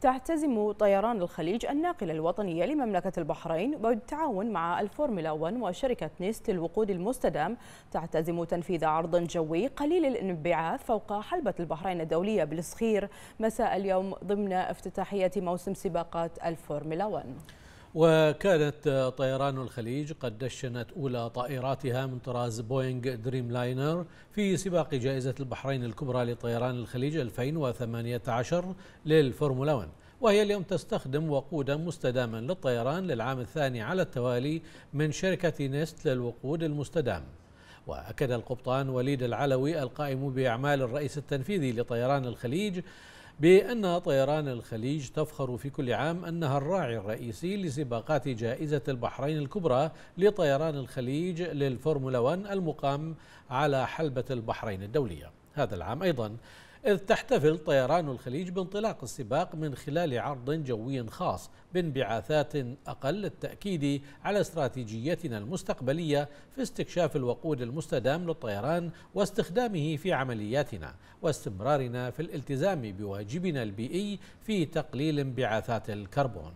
تعتزم طيران الخليج الناقلة الوطنية لمملكة البحرين بالتعاون مع الفورمولا 1 وشركة نيست للوقود المستدام تعتزم تنفيذ عرض جوي قليل الانبعاث فوق حلبة البحرين الدولية بالصخير مساء اليوم ضمن افتتاحية موسم سباقات الفورمولا 1 وكانت طيران الخليج قد دشنت أولى طائراتها من طراز بوينغ دريم لاينر في سباق جائزة البحرين الكبرى لطيران الخليج 2018 للفورمولا 1 وهي اليوم تستخدم وقودا مستداما للطيران للعام الثاني على التوالي من شركة نست للوقود المستدام وأكد القبطان وليد العلوي القائم بأعمال الرئيس التنفيذي لطيران الخليج بأن طيران الخليج تفخر في كل عام أنها الراعي الرئيسي لسباقات جائزة البحرين الكبرى لطيران الخليج للفورمولا 1 المقام على حلبة البحرين الدولية هذا العام أيضا إذ تحتفل طيران الخليج بانطلاق السباق من خلال عرض جوي خاص بانبعاثات أقل التأكيد على استراتيجيتنا المستقبلية في استكشاف الوقود المستدام للطيران واستخدامه في عملياتنا واستمرارنا في الالتزام بواجبنا البيئي في تقليل انبعاثات الكربون